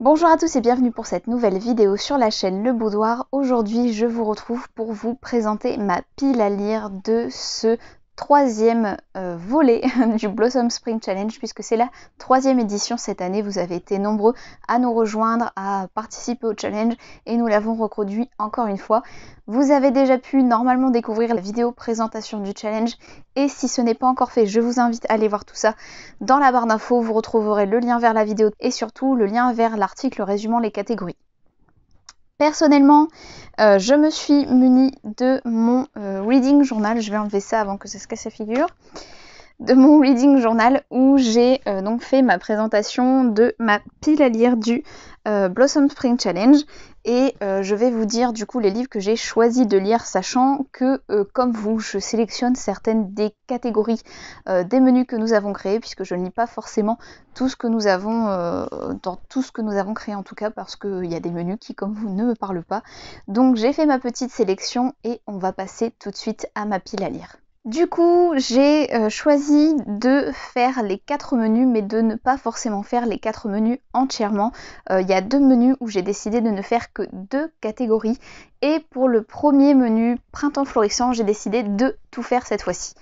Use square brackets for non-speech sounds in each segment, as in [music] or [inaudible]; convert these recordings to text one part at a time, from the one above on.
Bonjour à tous et bienvenue pour cette nouvelle vidéo sur la chaîne Le Boudoir. Aujourd'hui, je vous retrouve pour vous présenter ma pile à lire de ce troisième euh, volet [laughs] du Blossom Spring Challenge puisque c'est la troisième édition cette année. Vous avez été nombreux à nous rejoindre, à participer au challenge et nous l'avons reproduit encore une fois. Vous avez déjà pu normalement découvrir la vidéo présentation du challenge et si ce n'est pas encore fait, je vous invite à aller voir tout ça dans la barre d'infos. Vous retrouverez le lien vers la vidéo et surtout le lien vers l'article résumant les catégories. Personnellement, euh, je me suis munie de mon euh, reading journal. Je vais enlever ça avant que ça se casse la figure. De mon [laughs] reading journal où j'ai euh, donc fait ma présentation de ma pile à lire du Blossom Spring Challenge. Et euh, je vais vous dire du coup les livres que j'ai choisi de lire, sachant que euh, comme vous, je sélectionne certaines des catégories euh, des menus que nous avons créés, puisque je ne lis pas forcément tout ce que nous avons dans tout ce que nous avons créé en tout cas, parce qu'il y a des menus qui comme vous ne me parlent pas. Donc j'ai fait ma petite sélection et on va passer tout de suite à ma pile à lire. Du coup, j'ai euh, choisi de faire les quatre menus, mais de ne pas forcément faire les quatre menus entièrement. Euh, il y a deux menus où j'ai décidé de ne faire que deux catégories. Et pour le premier menu, printemps florissant, j'ai décidé de tout faire cette fois-ci.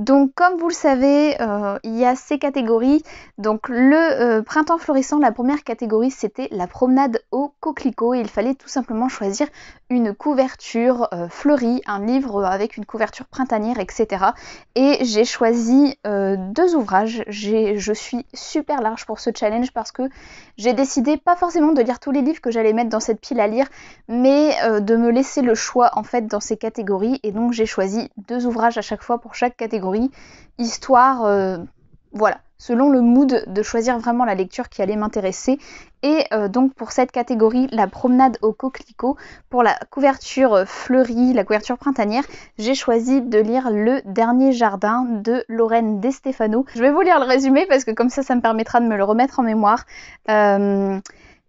Donc comme vous le savez, euh, il y a ces catégories. Donc le euh, printemps florissant, la première catégorie, c'était la promenade au coquelicot. Il fallait tout simplement choisir une couverture euh, fleurie, un livre avec une couverture printanière, etc. Et j'ai choisi deux ouvrages. Je suis super large pour ce challenge parce que j'ai décidé pas forcément de lire tous les livres que j'allais mettre dans cette pile à lire, mais de me laisser le choix en fait dans ces catégories. Et donc j'ai choisi deux ouvrages à chaque fois pour chaque catégorie histoire, euh, voilà, selon le mood de choisir vraiment la lecture qui allait m'intéresser. Et euh, donc pour cette catégorie, la promenade au coquelicot, pour la couverture fleurie, la couverture printanière, j'ai choisi de lire Le Dernier Jardin de Lorraine Destefano Je vais vous lire le résumé parce que comme ça, ça me permettra de me le remettre en mémoire. Euh,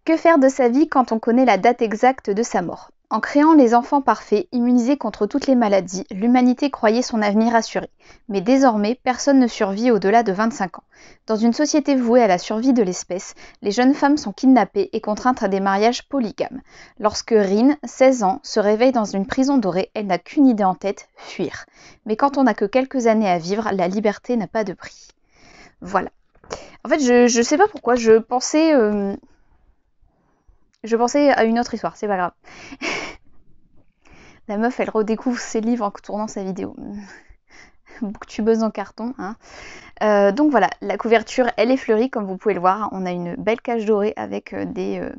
que faire de sa vie quand on connaît la date exacte de sa mort en créant les enfants parfaits, immunisés contre toutes les maladies, l'humanité croyait son avenir assuré. Mais désormais, personne ne survit au-delà de 25 ans. Dans une société vouée à la survie de l'espèce, les jeunes femmes sont kidnappées et contraintes à des mariages polygames. Lorsque Rin, 16 ans, se réveille dans une prison dorée, elle n'a qu'une idée en tête, fuir. Mais quand on n'a que quelques années à vivre, la liberté n'a pas de prix. Voilà. En fait, je ne sais pas pourquoi, je pensais... Euh, je pensais à une autre histoire, c'est pas grave. La meuf, elle redécouvre ses livres en tournant sa vidéo. Booktubeuse en carton. Hein. Euh, donc voilà, la couverture, elle est fleurie, comme vous pouvez le voir. On a une belle cage dorée avec euh, des, euh,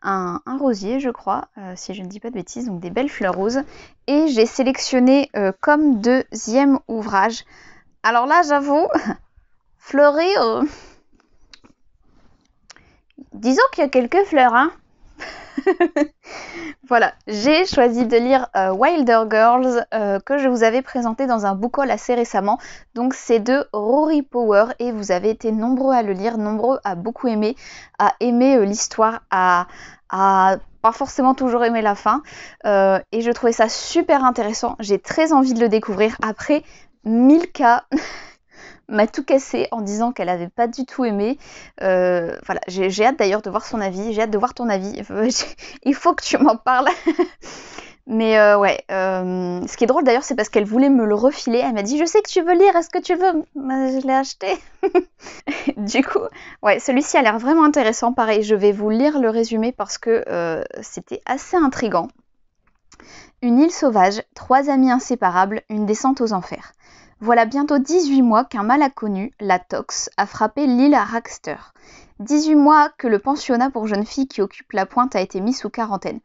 un, rosier, je crois, si je ne dis pas de bêtises, donc des belles fleurs roses. Et j'ai sélectionné comme deuxième ouvrage. Alors là, j'avoue, [laughs] fleuri Disons qu'il y a quelques fleurs, hein [laughs] voilà, j'ai choisi de lire euh, Wilder Girls euh, que je vous avais présenté dans un haul assez récemment. Donc c'est de Rory Power et vous avez été nombreux à le lire, nombreux à beaucoup aimer, à aimer euh, l'histoire, à, pas forcément toujours aimer la fin. et je trouvais ça super intéressant. J'ai très envie de le découvrir après 1000 cas. [laughs] m'a tout cassé en disant qu'elle n'avait pas du tout aimé. Euh, voilà, j'ai hâte d'ailleurs de voir son avis, j'ai hâte de voir ton avis. [laughs] Il faut que tu m'en parles. [laughs] Mais euh, ouais, euh, ce qui est drôle d'ailleurs, c'est parce qu'elle voulait me le refiler. Elle m'a dit Je sais que tu veux lire, est-ce que tu veux Je l'ai acheté. [laughs] du coup, ouais, celui-ci a l'air vraiment intéressant. Pareil, je vais vous lire le résumé parce que c'était assez intrigant. Une île sauvage, trois amis inséparables, une descente aux enfers. Voilà bientôt 18 mois qu'un mal connu, la tox, a frappé l'île à Raxter. 18 mois que le pensionnat pour jeunes filles qui occupe la pointe a été mis sous quarantaine.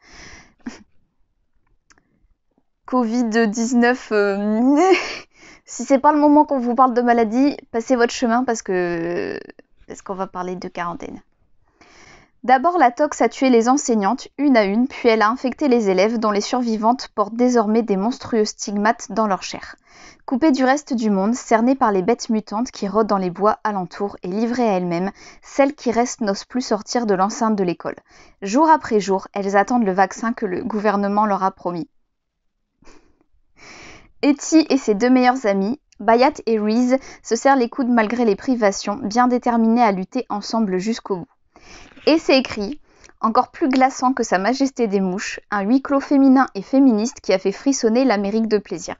[laughs] Covid-19, euh, [laughs] si c'est pas le moment qu'on vous parle de maladie, passez votre chemin parce que parce qu'on va parler de quarantaine. D'abord, la tox a tué les enseignantes, une à une, puis elle a infecté les élèves dont les survivantes portent désormais des monstrueux stigmates dans leur chair. Coupées du reste du monde, cernées par les bêtes mutantes qui rôdent dans les bois alentour et livrées à elles-mêmes, celles qui restent n'osent plus sortir de l'enceinte de l'école. Jour après jour, elles attendent le vaccin que le gouvernement leur a promis. Etty et ses deux meilleures amies, Bayat et Reese, se serrent les coudes malgré les privations, bien déterminées à lutter ensemble jusqu'au bout. Et c'est écrit encore plus glaçant que Sa Majesté des Mouches, un huis clos féminin et féministe qui a fait frissonner l'Amérique de plaisir.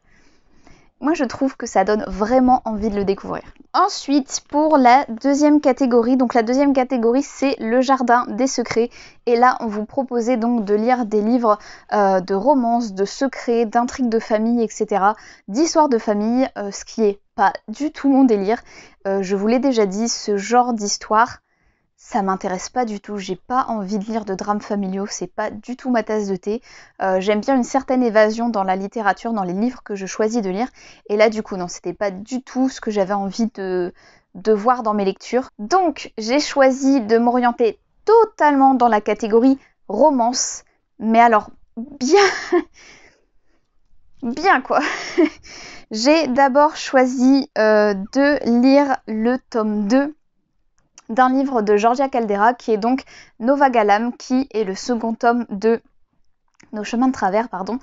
Moi, je trouve que ça donne vraiment envie de le découvrir. Ensuite, pour la deuxième catégorie, donc la deuxième catégorie, c'est le jardin des secrets. Et là, on vous propose donc de lire des livres euh, de romances, de secrets, d'intrigues de famille, etc., d'histoires de famille, euh, ce qui est pas du tout mon délire. Euh, je vous l'ai déjà dit, ce genre d'histoire, ça m'intéresse pas du tout. J'ai pas envie de lire de drames familiaux, c'est pas du tout ma tasse de thé. Euh, j'aime bien une certaine évasion dans la littérature, dans les livres que je choisis de lire. Et là, du coup, non, c'était pas du tout ce que j'avais envie de, voir dans mes lectures. Donc, j'ai choisi de m'orienter totalement dans la catégorie romance, mais alors bien. [laughs] bien quoi. [laughs] j'ai d'abord choisi euh, de lire le tome 2 d'un livre de Georgia Caldera qui est donc Nova Galam, qui est le second tome de Nos chemins de travers, pardon.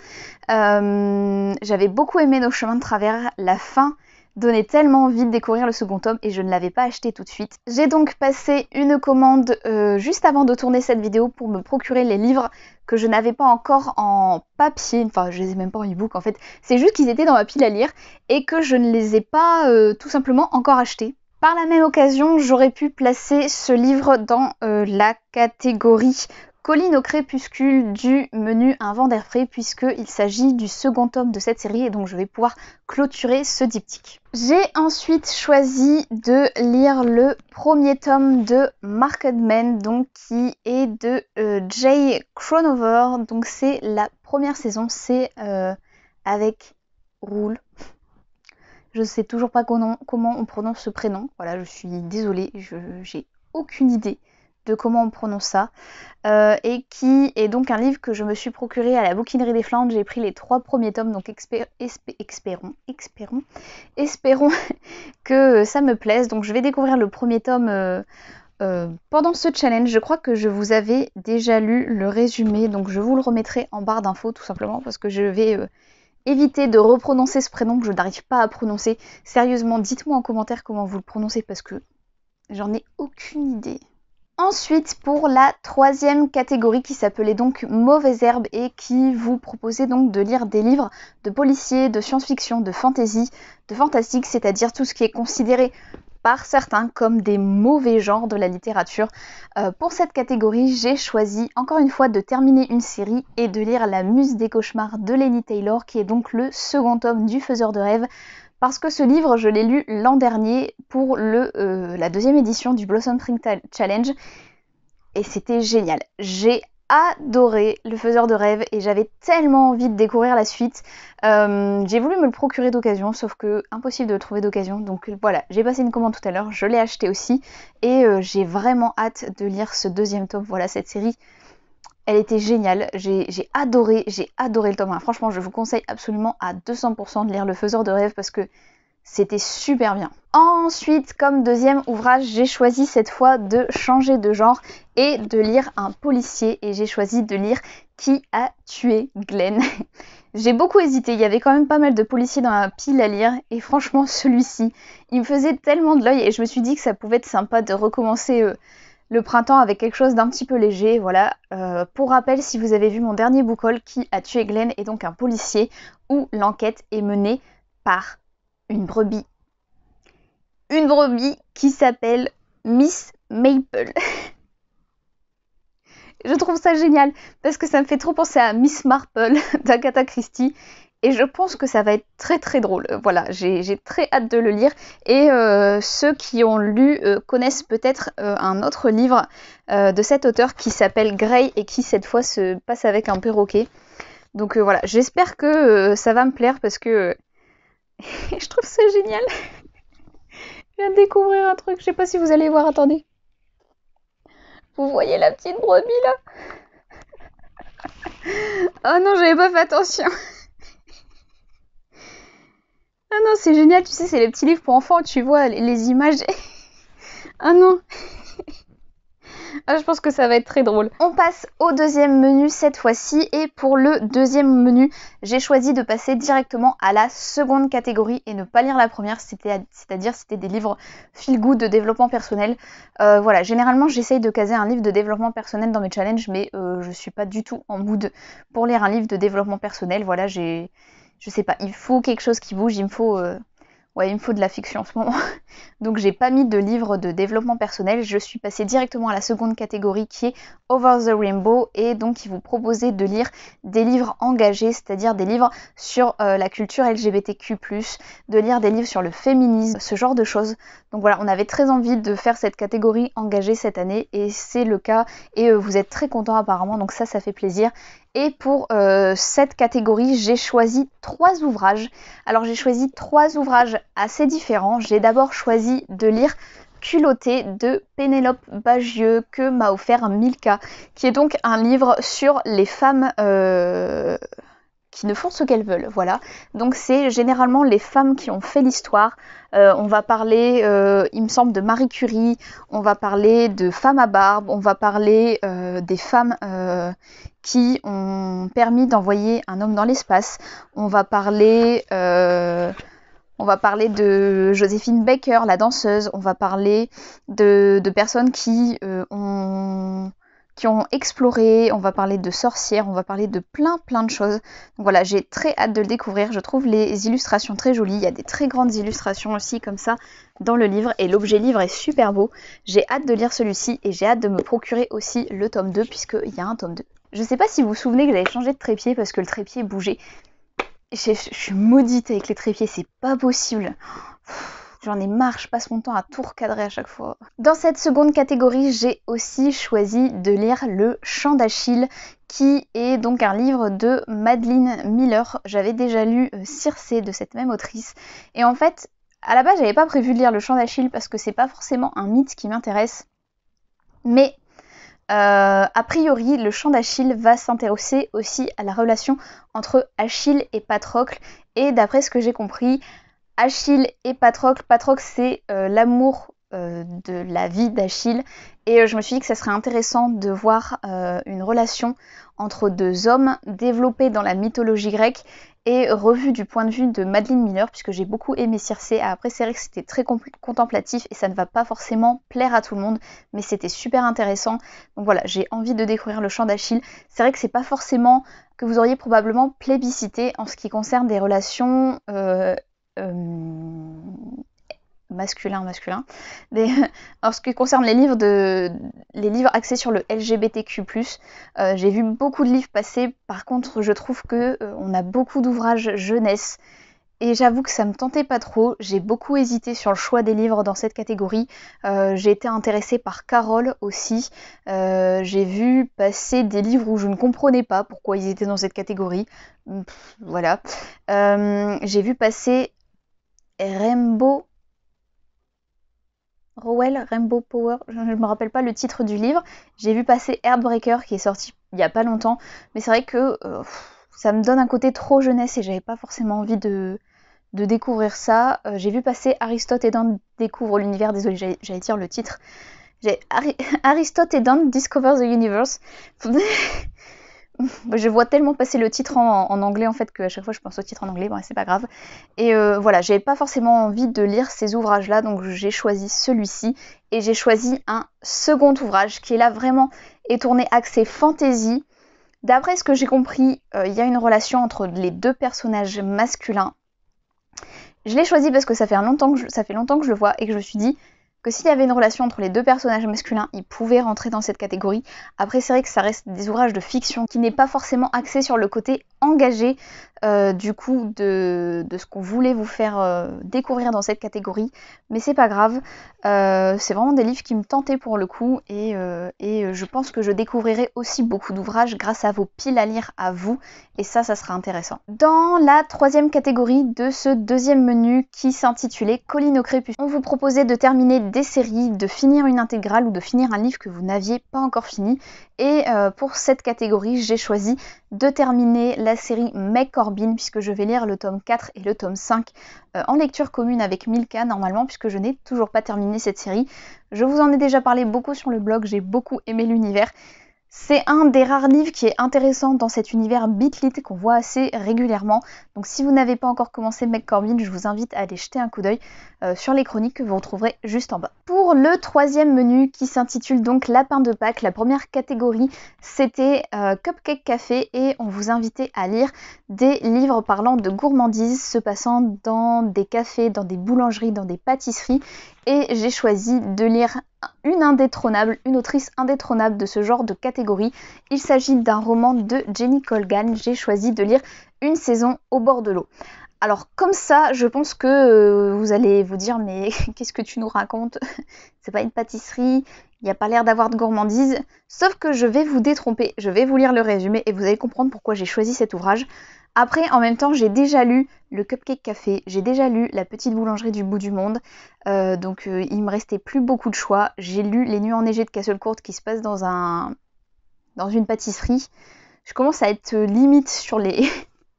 Euh, j'avais beaucoup aimé Nos chemins de travers, la fin donnait tellement envie de découvrir le second tome et je ne l'avais pas acheté tout de suite. J'ai donc passé une commande euh, juste avant de tourner cette vidéo pour me procurer les livres que je n'avais pas encore en papier, enfin je les ai même pas en e-book en fait, c'est juste qu'ils étaient dans ma pile à lire et que je ne les ai pas euh, tout simplement encore achetés. Par la même occasion, j'aurais pu placer ce livre dans euh, la catégorie Colline au crépuscule du menu Un vent d'air frais puisqu'il s'agit du second tome de cette série et donc je vais pouvoir clôturer ce diptyque. J'ai ensuite choisi de lire le premier tome de Market Men, donc qui est de euh, Jay Cronover donc c'est la première saison, c'est euh, avec Roule je sais toujours pas comment, on prononce ce prénom. Voilà, je suis désolée, j'ai aucune idée de comment on prononce ça. Euh, et qui est donc un livre que je me suis procuré à la bouquinerie des Flandres. J'ai pris les trois premiers tomes, donc espérons, espérons, [laughs] que ça me plaise. Donc je vais découvrir le premier tome. Euh, euh, pendant ce challenge, je crois que je vous avais déjà lu le résumé, donc je vous le remettrai en barre d'infos tout simplement parce que je vais Évitez de reprononcer ce prénom que je n'arrive pas à prononcer. Sérieusement, dites-moi en commentaire comment vous le prononcez parce que j'en ai aucune idée. Ensuite, pour la troisième catégorie qui s'appelait donc Mauvaise Herbe et qui vous proposait donc de lire des livres de policiers, de science-fiction, de fantasy, de fantastique, c'est-à-dire tout ce qui est considéré par certains comme des mauvais genres de la littérature. Euh, pour cette catégorie, j'ai choisi encore une fois de terminer une série et de lire La Muse des cauchemars de Lenny Taylor, qui est donc le second tome du Faiseur de rêve. Parce que ce livre, je l'ai lu l'an dernier pour le, euh, la deuxième édition du Blossom Print Challenge et c'était génial adoré Le Faiseur de rêves et j'avais tellement envie de découvrir la suite. Euh, j'ai voulu me le procurer d'occasion, sauf que impossible de le trouver d'occasion. Donc voilà, j'ai passé une commande tout à l'heure, je l'ai acheté aussi et euh, j'ai vraiment hâte de lire ce deuxième tome. Voilà, cette série, elle était géniale. J'ai adoré, j'ai adoré le tome Franchement, je vous conseille absolument à 200% de lire Le Faiseur de rêves parce que c'était super bien. Ensuite, comme deuxième ouvrage, j'ai choisi cette fois de changer de genre et de lire un policier. Et j'ai choisi de lire Qui a tué Glenn [laughs] J'ai beaucoup hésité, il y avait quand même pas mal de policiers dans la pile à lire. Et franchement, celui-ci, il me faisait tellement de l'œil et je me suis dit que ça pouvait être sympa de recommencer. Euh, le printemps avec quelque chose d'un petit peu léger, voilà. Euh, pour rappel, si vous avez vu mon dernier boucle qui a tué Glenn est donc un policier où l'enquête est menée par une brebis. Une brebis qui s'appelle Miss Maple. [laughs] je trouve ça génial parce que ça me fait trop penser à Miss Marple [laughs] d'Agatha Christie. Et je pense que ça va être très très drôle. Euh, voilà, j'ai très hâte de le lire. Et euh, ceux qui ont lu euh, connaissent peut-être un autre livre de cet auteur qui s'appelle Grey et qui cette fois se passe avec un perroquet. Donc voilà, j'espère que ça va me plaire parce que [laughs] je trouve ça génial. je viens de découvrir un truc. Je sais pas si vous allez voir. Attendez. Vous voyez la petite brebis là Oh [laughs] non, j'avais pas fait attention. ah non, c'est génial. Tu sais, c'est les petits livres pour enfants. Tu vois les images. [laughs] ah non. Ah, je pense que ça va être très drôle. On passe au deuxième menu cette fois-ci et pour le deuxième menu, j'ai choisi de passer directement à la seconde catégorie et ne pas lire la première, c'est-à-dire c'était des livres feel good de développement personnel. Euh, voilà, généralement j'essaye de caser un livre de développement personnel dans mes challenges, mais je euh, je suis pas du tout en mood pour lire un livre de développement personnel. Voilà, j'ai, je sais pas, il faut quelque chose qui bouge, il me faut euh, Ouais, il me faut de la fiction en ce moment. [laughs] Donc j'ai pas mis de livre de développement personnel, je suis passée directement à la seconde catégorie qui est Over the Rainbow et donc qui vous proposait de lire des livres engagés, c'est-à-dire des livres sur euh, la culture LGBTQ+, de lire des livres sur le féminisme, ce genre de choses. Donc voilà, on avait très envie de faire cette catégorie engagée cette année et c'est le cas et euh, vous êtes très contents apparemment, donc ça ça fait plaisir. Et pour euh, cette catégorie, j'ai choisi trois ouvrages. Alors j'ai choisi trois ouvrages assez différents. J'ai d'abord choisi de lire Culotté de Pénélope Bagieux que m'a offert Milka, qui est donc un livre sur les femmes euh, qui ne font ce qu'elles veulent, voilà. Donc c'est généralement les femmes qui ont fait l'histoire. Euh, on va parler, euh, il me semble, de Marie Curie, on va parler de femmes à barbe, on va parler euh, des femmes qui ont permis d'envoyer un homme dans l'espace. On va parler, on va parler de Joséphine Baker, la danseuse. On va parler de personnes qui ont qui ont exploré, on va parler de sorcières, on va parler de plein plein de choses. Donc voilà, j'ai très hâte de le découvrir, je trouve les illustrations très jolies, il y a des très grandes illustrations aussi comme ça dans le livre et l'objet livre est super beau. J'ai hâte de lire celui-ci et j'ai hâte de me procurer aussi le tome 2 puisqu'il y a un tome 2. Je sais pas si vous vous souvenez que j'avais changé de trépied parce que le trépied bougeait. Je, suis maudite avec les trépieds, c'est pas possible. J'en ai marre, je passe mon temps à tout recadrer à chaque fois. Dans cette seconde catégorie, j'ai aussi choisi de lire Le Chant d'Achille, qui est donc un livre de Madeleine Miller. J'avais déjà lu euh, Circe de cette même autrice. Et en fait, à la base, j'avais pas prévu de lire Le Chant d'Achille parce que c'est pas forcément un mythe qui m'intéresse. Mais euh, a priori, le chant d'Achille va s'intéresser aussi à la relation entre Achille et Patrocle. Et d'après ce que j'ai compris, Achille et Patrocle. Patrocle, c'est euh, l'amour euh, de la vie d'Achille. Et euh, je me suis dit que ça serait intéressant de voir une relation entre deux hommes développée dans la mythologie grecque et revue du point de vue de Madeleine Miller, puisque j'ai beaucoup aimé Circe. Ah, après, c'est vrai que c'était très contemplatif et ça ne va pas forcément plaire à tout le monde, mais c'était super intéressant. Donc voilà, j'ai envie de découvrir le champ d'Achille. C'est vrai que c'est pas forcément que vous auriez probablement plébiscité en ce qui concerne des relations euh, masculin masculin. Mais, [laughs] en ce qui concerne les livres de les livres axés sur le LGBTQ+, euh, j'ai vu beaucoup de livres passer. Par contre, je trouve que euh, on a beaucoup d'ouvrages jeunesse et j'avoue que ça me tentait pas trop. J'ai beaucoup hésité sur le choix des livres dans cette catégorie. j'ai été intéressée par Carole aussi. j'ai vu passer des livres où je ne comprenais pas pourquoi ils étaient dans cette catégorie. Hum, voilà. j'ai vu passer Rainbow Rowell, Rainbow Power, je ne me rappelle pas le titre du livre. J'ai vu passer Heartbreaker qui est sorti il n'y a pas longtemps, mais c'est vrai que euh, ça me donne un côté trop jeunesse et j'avais pas forcément envie de, découvrir ça. Euh, j'ai vu passer Aristote et Dante découvre l'univers, Désolée, j'allais dire le titre. J'ai [laughs] Aristote et Dante Discover the Universe. [laughs] [laughs] je vois tellement passer le titre en, anglais en fait que à chaque fois je pense au titre en anglais, bon c'est pas grave. Et euh, voilà, j'avais pas forcément envie de lire ces ouvrages-là, donc j'ai choisi celui-ci et j'ai choisi un second ouvrage qui est là vraiment et tourné axé fantasy. D'après ce que j'ai compris, euh, il y a une relation entre les deux personnages masculins. Je l'ai choisi parce que ça fait, longtemps que ça fait longtemps que je le vois et que je me suis dit que s'il y avait une relation entre les deux personnages masculins, ils pouvaient rentrer dans cette catégorie. Après, c'est vrai que ça reste des ouvrages de fiction qui n'est pas forcément axé sur le côté engagé euh, du coup de, ce qu'on voulait vous faire euh, découvrir dans cette catégorie, mais c'est pas grave, euh, c'est vraiment des livres qui me tentaient pour le coup et, je pense que je découvrirai aussi beaucoup d'ouvrages grâce à vos piles à lire à vous et ça, ça sera intéressant. Dans la troisième catégorie de ce deuxième menu qui s'intitulait Colline au crépuscule, on vous proposait de terminer des séries, de finir une intégrale ou de finir un livre que vous n'aviez pas encore fini et pour cette catégorie, j'ai choisi de terminer la la série Meg Corbin, puisque je vais lire le tome 4 et le tome 5 euh, en lecture commune avec Milka normalement, puisque je n'ai toujours pas terminé cette série. Je vous en ai déjà parlé beaucoup sur le blog, j'ai beaucoup aimé l'univers. C'est un des rares livres qui est intéressant dans cet univers bitlit qu'on voit assez régulièrement. Donc si vous n'avez pas encore commencé McCormick, je vous invite à aller jeter un coup d'œil euh, sur les chroniques que vous retrouverez juste en bas. Pour le troisième menu qui s'intitule donc Lapin de Pâques, la première catégorie c'était euh, Cupcake Café et on vous invitait à lire des livres parlant de gourmandise se passant dans des cafés, dans des boulangeries, dans des pâtisseries et j'ai choisi de lire une indétrônable, une autrice indétrônable de ce genre de catégorie. Il s'agit d'un roman de Jenny Colgan. J'ai choisi de lire Une saison au bord de l'eau. Alors comme ça, je pense que euh, vous allez vous dire mais [laughs] qu'est-ce que tu nous racontes [laughs] C'est pas une pâtisserie, il n'y a pas l'air d'avoir de gourmandise. Sauf que je vais vous détromper, je vais vous lire le résumé et vous allez comprendre pourquoi j'ai choisi cet ouvrage. Après, en même temps, j'ai déjà lu le Cupcake Café, j'ai déjà lu la petite boulangerie du bout du monde, euh, donc euh, il me restait plus beaucoup de choix. J'ai lu Les Nuits enneigées de Castlecourt qui se passe dans un dans une pâtisserie. Je commence à être euh, limite sur les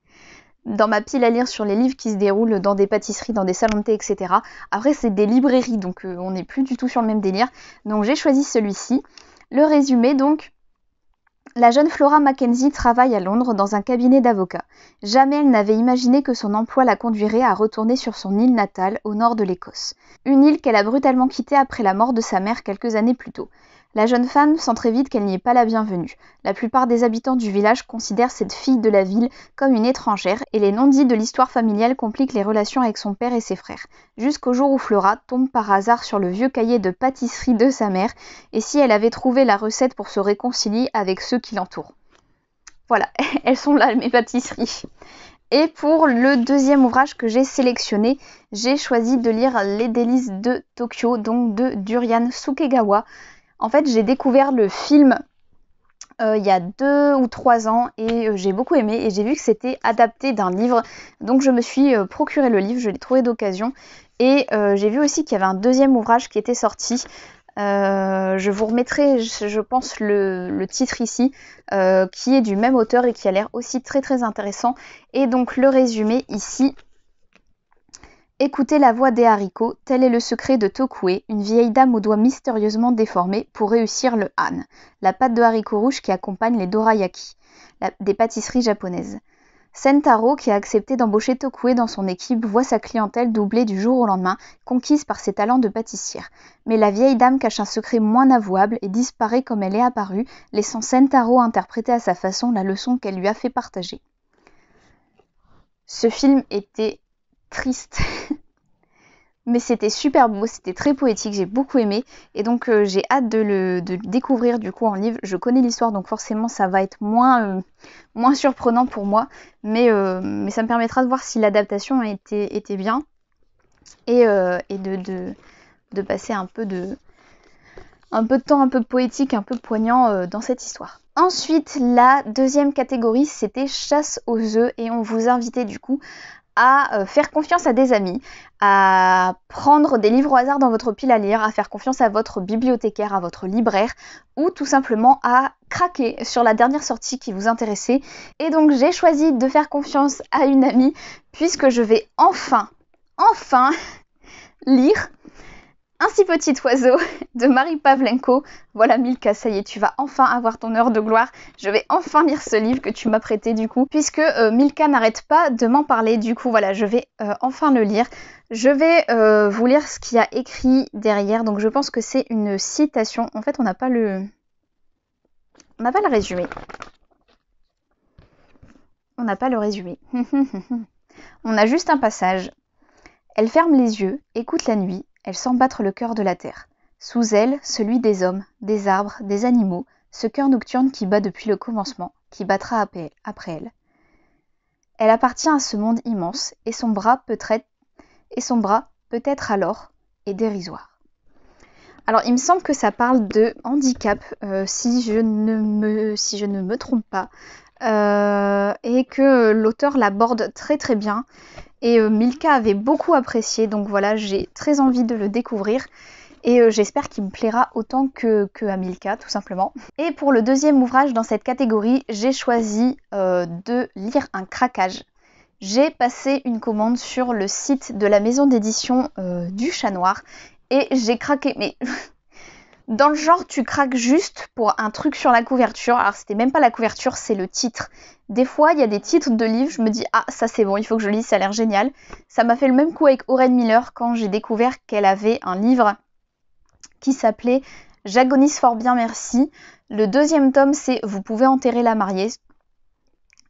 [laughs] dans ma pile à lire sur les livres qui se déroulent dans des pâtisseries, dans des salons de thé, etc. Après, c'est des librairies, donc on n'est plus du tout sur le même délire. Donc j'ai choisi celui-ci. Le résumé, donc, la jeune Flora Mackenzie travaille à Londres dans un cabinet d'avocats. Jamais elle n'avait imaginé que son emploi la conduirait à retourner sur son île natale, au nord de l'Écosse. Une île qu'elle a brutalement quittée après la mort de sa mère quelques années plus tôt. La jeune femme sent très vite qu'elle n'y est pas la bienvenue. La plupart des habitants du village considèrent cette fille de la ville comme une étrangère et les non-dits de l'histoire familiale compliquent les relations avec son père et ses frères. Jusqu'au jour où Flora tombe par hasard sur le vieux cahier de pâtisserie de sa mère et si elle avait trouvé la recette pour se réconcilier avec ceux qui l'entourent. Voilà, [laughs] elles sont là mes pâtisseries. Et pour le deuxième ouvrage que j'ai sélectionné, j'ai choisi de lire Les délices de Tokyo, donc de Durian Sukegawa. En fait, j'ai découvert le film euh, il y a deux ou trois ans et euh, j'ai beaucoup aimé et j'ai vu que c'était adapté d'un livre. Donc je me suis euh, procuré le livre, je l'ai trouvé d'occasion. Et j'ai vu aussi qu'il y avait un deuxième ouvrage qui était sorti. je vous remettrai, je, pense, le, le, titre ici, qui est du même auteur et qui a l'air aussi très très intéressant. Et donc le résumé ici, Écoutez la voix des haricots, tel est le secret de Tokue, une vieille dame aux doigts mystérieusement déformés, pour réussir le han, la pâte de haricots rouge qui accompagne les dorayaki, des pâtisseries japonaises. Sentaro, qui a accepté d'embaucher Tokue dans son équipe, voit sa clientèle doubler du jour au lendemain, conquise par ses talents de pâtissière. Mais la vieille dame cache un secret moins avouable et disparaît comme elle est apparue, laissant Sentaro interpréter à sa façon la leçon qu'elle lui a fait partager. Ce film était triste. [laughs] Mais c'était super beau, c'était très poétique, j'ai beaucoup aimé. Et donc euh, j'ai hâte de le, découvrir du coup en livre. Je connais l'histoire, donc forcément ça va être moins, euh, moins surprenant pour moi. Mais, euh, mais, ça me permettra de voir si l'adaptation était, était bien. Et, de, de, passer un peu de, un peu de temps un peu poétique, un peu poignant dans cette histoire. Ensuite, la deuxième catégorie, c'était chasse aux œufs et on vous invitait du coup à euh, faire confiance à des amis, à prendre des livres au hasard dans votre pile à lire, à faire confiance à votre bibliothécaire, à votre libraire, ou tout simplement à craquer sur la dernière sortie qui vous intéressait. Et donc j'ai choisi de faire confiance à une amie, puisque je vais enfin, enfin [laughs] lire un si petit oiseau [laughs] de Marie Pavlenko. Voilà Milka, ça y est, tu vas enfin avoir ton heure de gloire. Je vais enfin lire ce livre que tu m'as prêté du coup, puisque euh, Milka n'arrête pas de m'en parler. Du coup, voilà, je vais euh, enfin le lire. Je vais euh, vous lire ce qu'il y a écrit derrière. Donc je pense que c'est une citation. En fait, on n'a pas le... On n'a pas le résumé. On n'a pas le résumé. [laughs] on a juste un passage. Elle ferme les yeux, écoute la nuit, elle sent battre le cœur de la terre. Sous elle, celui des hommes, des arbres, des animaux, ce cœur nocturne qui bat depuis le commencement, qui battra après elle. Elle appartient à ce monde immense, et son bras peut être, et son bras peut être alors est dérisoire. Alors il me semble que ça parle de handicap, euh, si, je ne me, si je ne me trompe pas. Euh, et que euh, l'auteur l'aborde très très bien. Et euh, Milka avait beaucoup apprécié, donc voilà, j'ai très envie de le découvrir. Et j'espère qu'il me plaira autant que, Milka, tout simplement. Et pour le deuxième ouvrage dans cette catégorie, j'ai choisi de lire un craquage. J'ai passé une commande sur le site de la maison d'édition du Chat Noir et j'ai craqué, mais [laughs] Dans le genre, tu craques juste pour un truc sur la couverture. Alors, c'était même pas la couverture, c'est le titre. Des fois, il y a des titres de livres, je me dis Ah, ça c'est bon, il faut que je lise, ça a l'air génial. Ça m'a fait le même coup avec Oren Miller quand j'ai découvert qu'elle avait un livre qui s'appelait J'agonise fort bien, merci. Le deuxième tome, c'est Vous pouvez enterrer la mariée.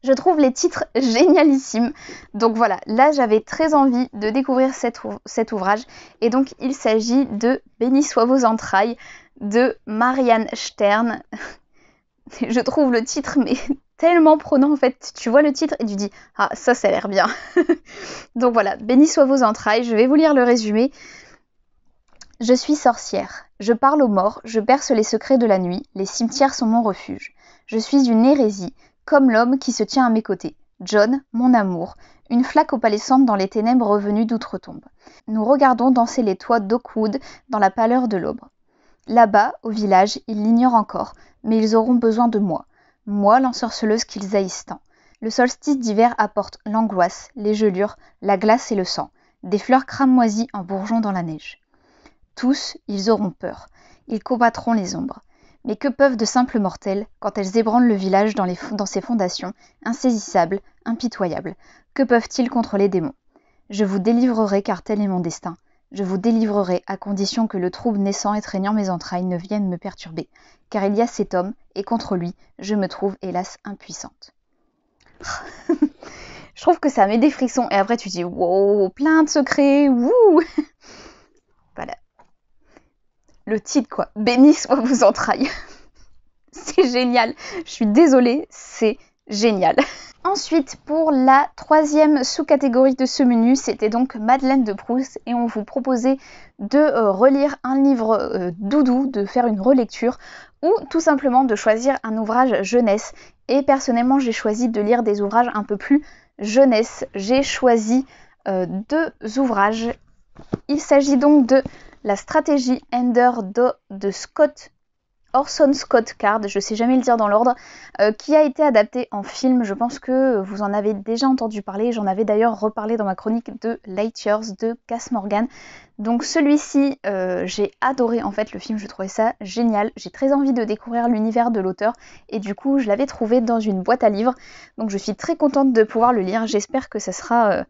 Je trouve les titres [laughs] génialissimes. Donc voilà, là j'avais très envie de découvrir cet, ouvrage. Et donc il s'agit de Béni soit vos entrailles de Marianne Stern. [laughs] Je trouve le titre mais [laughs] tellement prenant en fait. Tu vois le titre et tu dis ah ça ça a l'air bien. [laughs] Donc voilà, béni soient vos entrailles. Je vais vous lire le résumé. Je suis sorcière. Je parle aux morts. Je perce les secrets de la nuit. Les cimetières sont mon refuge. Je suis une hérésie, comme l'homme qui se tient à mes côtés. John, mon amour, une flaque opalescente dans les ténèbres revenues d'outre-tombe. Nous regardons danser les toits d'Oakwood dans la pâleur de l'aube. Là-bas, au village, ils l'ignorent encore, mais ils auront besoin de moi, moi l'ensorceleuse qu'ils haïssent tant. Le solstice d'hiver apporte l'angoisse, les gelures, la glace et le sang, des fleurs cramoisies en bourgeons dans la neige. Tous, ils auront peur, ils combattront les ombres. Mais que peuvent de simples mortels quand elles ébranlent le village dans, dans ses fondations, insaisissables, impitoyables Que peuvent-ils contre les démons Je vous délivrerai car tel est mon destin. Je vous délivrerai à condition que le trouble naissant et traînant mes entrailles ne vienne me perturber, car il y a cet homme, et contre lui, je me trouve hélas impuissante. [laughs] je trouve que ça met des frissons, et après tu dis wow, plein de secrets, wouh [laughs] Voilà. Le titre, quoi. Béni soit vos entrailles. [laughs] c'est génial. Je suis désolée, c'est génial. Ensuite, pour la troisième sous-catégorie de ce menu, c'était donc Madeleine de Proust et on vous proposait de euh, relire un livre euh, doudou, de faire une relecture ou tout simplement de choisir un ouvrage jeunesse. Et personnellement, j'ai choisi de lire des ouvrages un peu plus jeunesse. J'ai choisi euh, deux ouvrages. Il s'agit donc de La stratégie Ender de Scott Orson Scott Card, je sais jamais le dire dans l'ordre, euh, qui a été adapté en film. Je pense que vous en avez déjà entendu parler. J'en avais d'ailleurs reparlé dans ma chronique de Light Years de Cass Morgan. Donc celui-ci, euh, j'ai adoré en fait le film, je trouvais ça génial. J'ai très envie de découvrir l'univers de l'auteur et du coup je l'avais trouvé dans une boîte à livres. Donc je suis très contente de pouvoir le lire. J'espère que ça sera. Euh,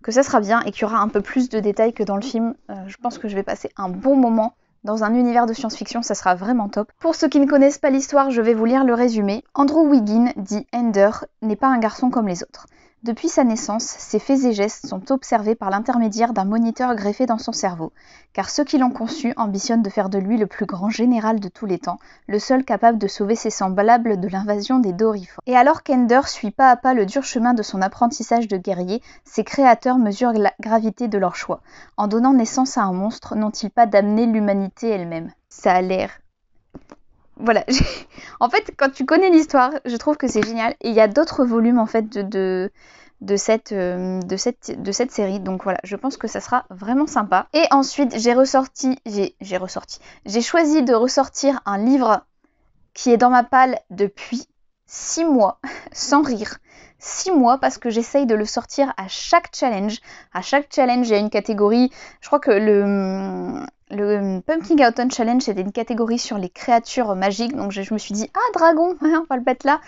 que ça sera bien et qu'il y aura un peu plus de détails que dans le film. je pense que je vais passer un bon moment dans un univers de science-fiction, ça sera vraiment top. Pour ceux qui ne connaissent pas l'histoire, je vais vous lire le résumé. Andrew Wiggin, dit Ender, n'est pas un garçon comme les autres. Depuis sa naissance, ses faits et gestes sont observés par l'intermédiaire d'un moniteur greffé dans son cerveau, car ceux qui l'ont conçu ambitionnent de faire de lui le plus grand général de tous les temps, le seul capable de sauver ses semblables de l'invasion des Dorifors. Et alors qu'Ender suit pas à pas le dur chemin de son apprentissage de guerrier, ses créateurs mesurent la gravité de leur choix, en donnant naissance à un monstre n'ont-ils pas d'amener l'humanité elle-même Ça a l'air voilà. [laughs] en fait, quand tu connais l'histoire, je trouve que c'est génial. Et il y a d'autres volumes, en fait, de, de, cette, euh, de, cette, de cette série. Donc voilà, je pense que ça sera vraiment sympa. Et ensuite, j'ai ressorti, j'ai ressorti, j'ai choisi de ressortir un livre qui est dans ma palle depuis 6 mois, [laughs] sans rire six mois parce que j'essaye de le sortir à chaque challenge. À chaque challenge, il y a une catégorie. Je crois que le, le Pumpkin Autumn Challenge, c'était une catégorie sur les créatures magiques. Donc je, me suis dit, ah, dragon, [laughs] on va le mettre là.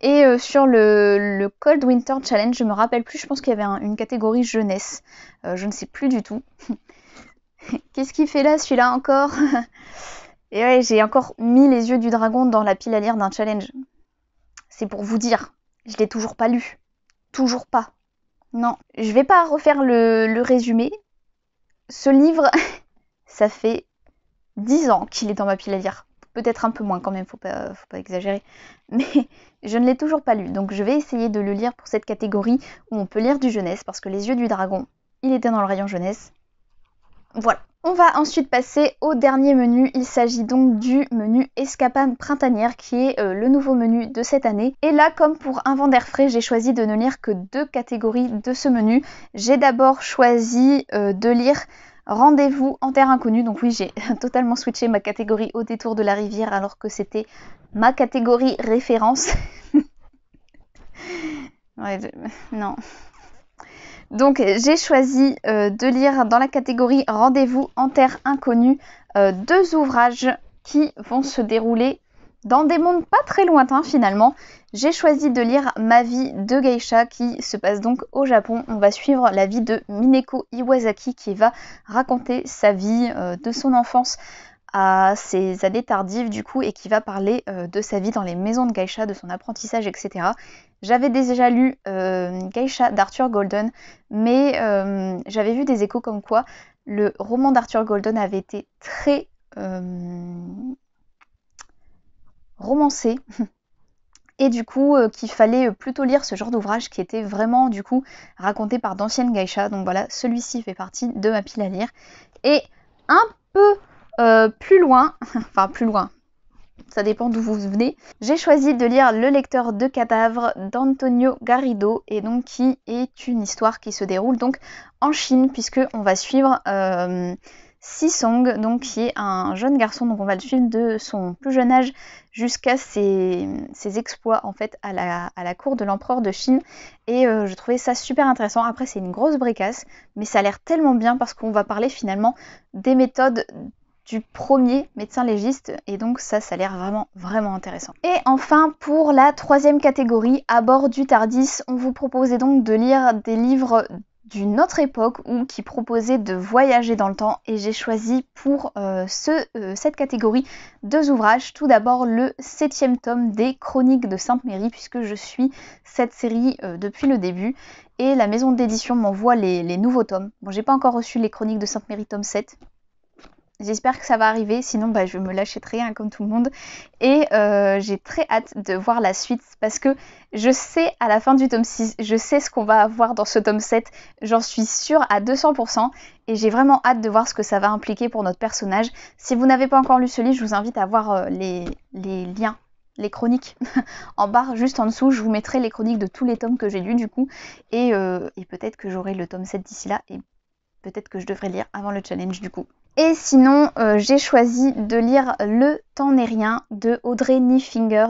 Et euh, sur le, Cold Winter Challenge, je me rappelle plus, je pense qu'il y avait une catégorie jeunesse. Euh, je ne sais plus du tout. [laughs] Qu'est-ce qu'il fait là, celui-là encore [laughs] Et ouais, j'ai encore mis les yeux du dragon dans la pile à lire d'un challenge. C'est pour vous dire. Je l'ai toujours pas lu. Toujours pas. Non, je vais pas refaire le, résumé. Ce livre, [laughs] ça fait 10 ans qu'il est dans ma pile à lire. Peut-être un peu moins quand même, faut pas, faut pas exagérer. [laughs] Mais je ne l'ai toujours pas lu, donc je vais essayer de le lire pour cette catégorie où on peut lire du jeunesse, parce que Les yeux du dragon, il était dans le rayon jeunesse. Voilà. On va ensuite passer au dernier menu, il s'agit donc du menu escapade printanière qui est euh, le nouveau menu de cette année. Et là, comme pour un vent d'air frais, j'ai choisi de ne lire que deux catégories de ce menu. J'ai d'abord choisi euh, de lire Rendez-vous en terre inconnue. Donc oui, j'ai [laughs] totalement switché ma catégorie au détour de la rivière alors que c'était ma catégorie référence. [laughs] Non, donc j'ai choisi euh, de lire dans la catégorie Rendez-vous en terre inconnue euh, deux ouvrages qui vont se dérouler dans des mondes pas très lointains finalement. J'ai choisi de lire Ma vie de geisha qui se passe donc au Japon. On va suivre la vie de Mineko Iwasaki qui va raconter sa vie euh, de son enfance à ses années tardives du coup et qui va parler euh, de sa vie dans les maisons de Geisha, de son apprentissage, etc. J'avais déjà lu euh, Geisha d'Arthur Golden, mais euh, j'avais vu des échos comme quoi le roman d'Arthur Golden avait été très romancé. [laughs] Et du coup, qu'il fallait plutôt lire ce genre d'ouvrage qui était vraiment, du coup, raconté par d'anciennes geisha. Donc voilà, celui-ci fait partie de ma pile à lire. Et un peu euh, plus loin, [laughs] enfin plus loin, ça dépend d'où vous venez, j'ai choisi de lire Le lecteur de cadavres d'Antonio Garrido et donc qui est une histoire qui se déroule donc en Chine puisque on va suivre euh, Song donc qui est un jeune garçon donc on va le suivre de son plus jeune âge jusqu'à ses, exploits en fait à la, cour de l'empereur de Chine et euh, je trouvais ça super intéressant. Après c'est une grosse bricasse mais ça a l'air tellement bien parce qu'on va parler finalement des méthodes du premier médecin légiste et donc ça ça a l'air vraiment vraiment intéressant. Et enfin pour la troisième catégorie à bord du Tardis on vous proposait donc de lire des livres d'une autre époque ou qui proposaient de voyager dans le temps et j'ai choisi pour euh, ce, euh, cette catégorie deux ouvrages. Tout d'abord le septième tome des Chroniques de Sainte-Mérie puisque je suis cette série euh, depuis le début et la maison d'édition m'envoie les, les, nouveaux tomes. Bon j'ai pas encore reçu les Chroniques de Sainte-Mérie tome 7 J'espère que ça va arriver, sinon bah, je me l'achèterai comme tout le monde. Et euh, j'ai très hâte de voir la suite parce que je sais à la fin du tome 6, je sais ce qu'on va avoir dans ce tome 7, j'en suis sûre à 200% et j'ai vraiment hâte de voir ce que ça va impliquer pour notre personnage. Si vous n'avez pas encore lu ce livre, je vous invite à voir euh, les, liens les chroniques [laughs] en barre juste en dessous. Je vous mettrai les chroniques de tous les tomes que j'ai lus du coup. Et, euh, et peut-être que j'aurai le tome 7 d'ici là. Et peut-être que je devrais lire avant le challenge du coup. Et sinon, euh, j'ai choisi de lire Le temps n'est rien de Audrey Niffinger.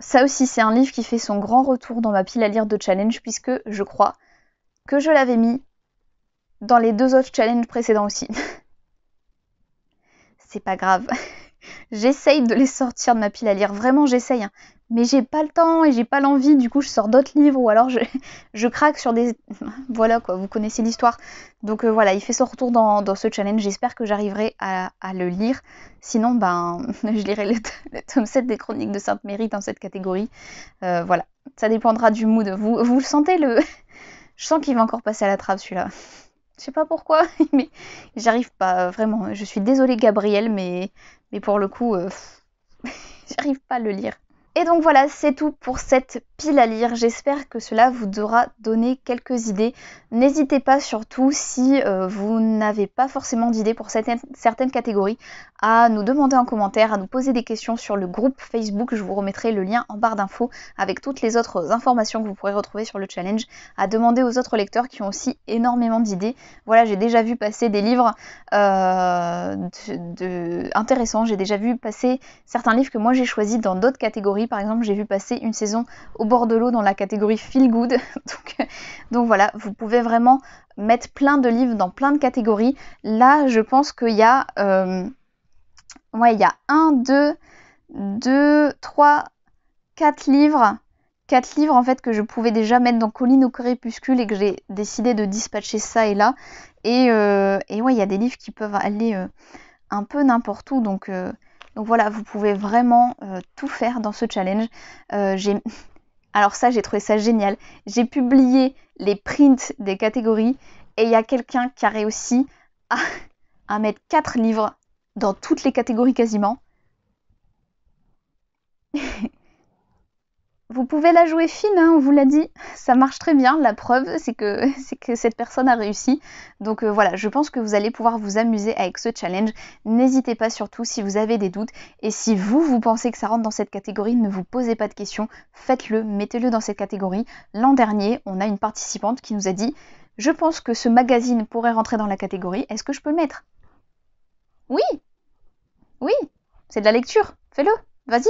Ça aussi, c'est un livre qui fait son grand retour dans ma pile à lire de challenge, puisque je crois que je l'avais mis dans les deux autres challenges précédents aussi. [laughs] c'est pas grave. [laughs] j'essaye de les sortir de ma pile à lire. Vraiment, j'essaye. Hein. Mais j'ai pas le temps et j'ai pas l'envie. Du coup, je sors d'autres livres ou alors je, [laughs] craque sur des. [laughs] voilà quoi, vous connaissez l'histoire. Donc euh, voilà, il fait son retour dans, ce challenge. J'espère que j'arriverai à, le lire. Sinon, ben, [laughs] je lirai le, tome 7 des Chroniques de Sainte-Mérie dans cette catégorie. Euh, voilà, ça dépendra du mood. Vous, vous le sentez le. je sens qu'il va encore passer à la trappe celui-là. Je sais pas pourquoi, mais j'arrive pas, euh, vraiment. Je suis désolée Gabriel, mais mais pour le coup, euh, [laughs] j'arrive pas à le lire. Et donc voilà, c'est tout pour cette pile à lire. J'espère que cela vous aura donné quelques idées. N'hésitez pas surtout si euh, vous n'avez pas forcément d'idées pour certaines, catégories à nous demander en commentaire, à nous poser des questions sur le groupe Facebook. Je vous remettrai le lien en barre d'infos avec toutes les autres informations que vous pourrez retrouver sur le challenge. À demander aux autres lecteurs qui ont aussi énormément d'idées. Voilà, j'ai déjà vu passer des livres euh, intéressants. J'ai déjà vu passer certains livres que moi j'ai choisis dans d'autres catégories par exemple, j'ai vu passer une saison au bord de l'eau dans la catégorie Feel Good. [laughs] donc, donc voilà, vous pouvez vraiment mettre plein de livres dans plein de catégories. Là, je pense qu'il y a... Euh, ouais, il y a 1, 2, 2, 3, 4 livres. Quatre livres en fait que je pouvais déjà mettre dans Colline au crépuscule et que j'ai décidé de dispatcher ça et là. Et, euh, ouais, il y a des livres qui peuvent aller euh, un peu n'importe où. Donc, donc voilà, vous pouvez vraiment euh, tout faire dans ce challenge. Euh, [laughs] alors ça, j'ai trouvé ça génial. J'ai publié les prints des catégories et il y a quelqu'un qui a réussi à, [laughs] à mettre 4 livres dans toutes les catégories quasiment. [laughs] Vous pouvez la jouer fine, hein, on vous l'a dit, ça marche très bien. La preuve, c'est que, [laughs] cette personne a réussi. Donc euh, voilà, je pense que vous allez pouvoir vous amuser avec ce challenge. N'hésitez pas surtout si vous avez des doutes. Et si vous, vous pensez que ça rentre dans cette catégorie, ne vous posez pas de questions. Faites-le, mettez-le dans cette catégorie. L'an dernier, on a une participante qui nous a dit Je pense que ce magazine pourrait rentrer dans la catégorie. Est-ce que je peux le mettre Oui Oui C'est de la lecture. Fais-le. Vas-y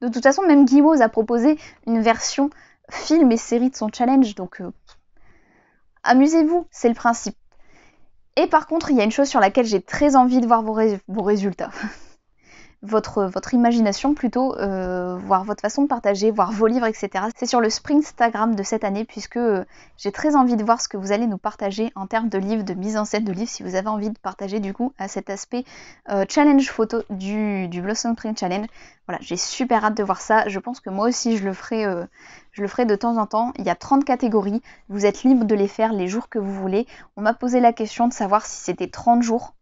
de toute façon, même Guillaume a proposé une version film et série de son challenge, donc euh, amusez-vous, c'est le principe. Et par contre, il y a une chose sur laquelle j'ai très envie de voir vos résultats. [laughs] votre, votre imagination plutôt, euh, voir votre façon de partager, voir vos livres, etc. C'est sur le Spring Instagram de cette année puisque euh, j'ai très envie de voir ce que vous allez nous partager en termes de livres, de mise en scène de livres, si vous avez envie de partager du coup à cet aspect euh, challenge photo du, Blossom Print Challenge. Voilà, j'ai super hâte de voir ça. Je pense que moi aussi je le ferai, je le ferai de temps en temps. Il y a 30 catégories, vous êtes libre de les faire les jours que vous voulez. On m'a posé la question de savoir si c'était 30 jours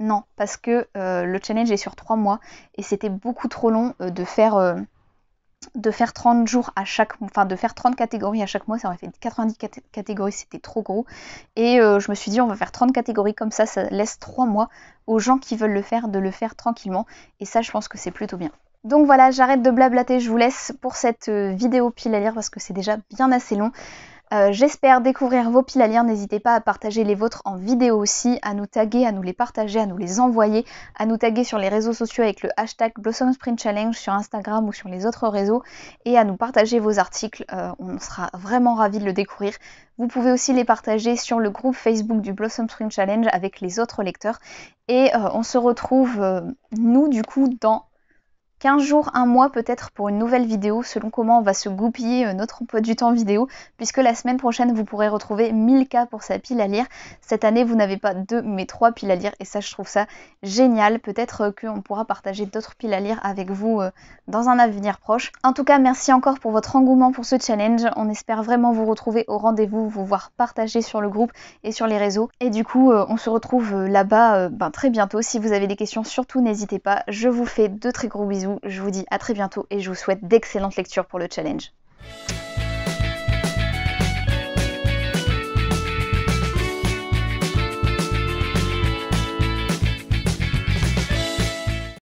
non, parce que euh, le challenge est sur 3 mois et c'était beaucoup trop long euh, de faire euh, de faire 30 jours à chaque enfin de faire 30 catégories à chaque mois, ça aurait fait 90 catégories, c'était trop gros. Et je me suis dit on va faire 30 catégories comme ça, ça laisse 3 mois aux gens qui veulent le faire de le faire tranquillement et ça je pense que c'est plutôt bien. Donc voilà, j'arrête de blablater, je vous laisse pour cette vidéo pile à lire parce que c'est déjà bien assez long. Euh, j'espère découvrir vos piles à N'hésitez pas à partager les vôtres en vidéo aussi, à nous taguer, à nous les partager, à nous les envoyer, à nous taguer sur les réseaux sociaux avec le hashtag Blossom Sprint Challenge sur Instagram ou sur les autres réseaux et à nous partager vos articles. Euh, on sera vraiment ravis de le découvrir. Vous pouvez aussi les partager sur le groupe Facebook du Blossom Sprint Challenge avec les autres lecteurs. Et euh, on se retrouve, nous, du coup, dans 15 jours, un mois peut-être pour une nouvelle vidéo selon comment on va se goupiller euh, notre emploi du temps vidéo puisque la semaine prochaine vous pourrez retrouver 1000 cas pour sa pile à lire. Cette année vous n'avez pas deux mais trois piles à lire et ça je trouve ça génial. Peut-être euh, qu'on pourra partager d'autres piles à lire avec vous euh, dans un avenir proche. En tout cas merci encore pour votre engouement pour ce challenge. On espère vraiment vous retrouver au rendez-vous, vous voir partager sur le groupe et sur les réseaux. Et du coup on se retrouve là-bas ben, très bientôt. Si vous avez des questions surtout n'hésitez pas. Je vous fais de très gros bisous je vous dis à très bientôt et je vous souhaite d'excellentes lectures pour le challenge.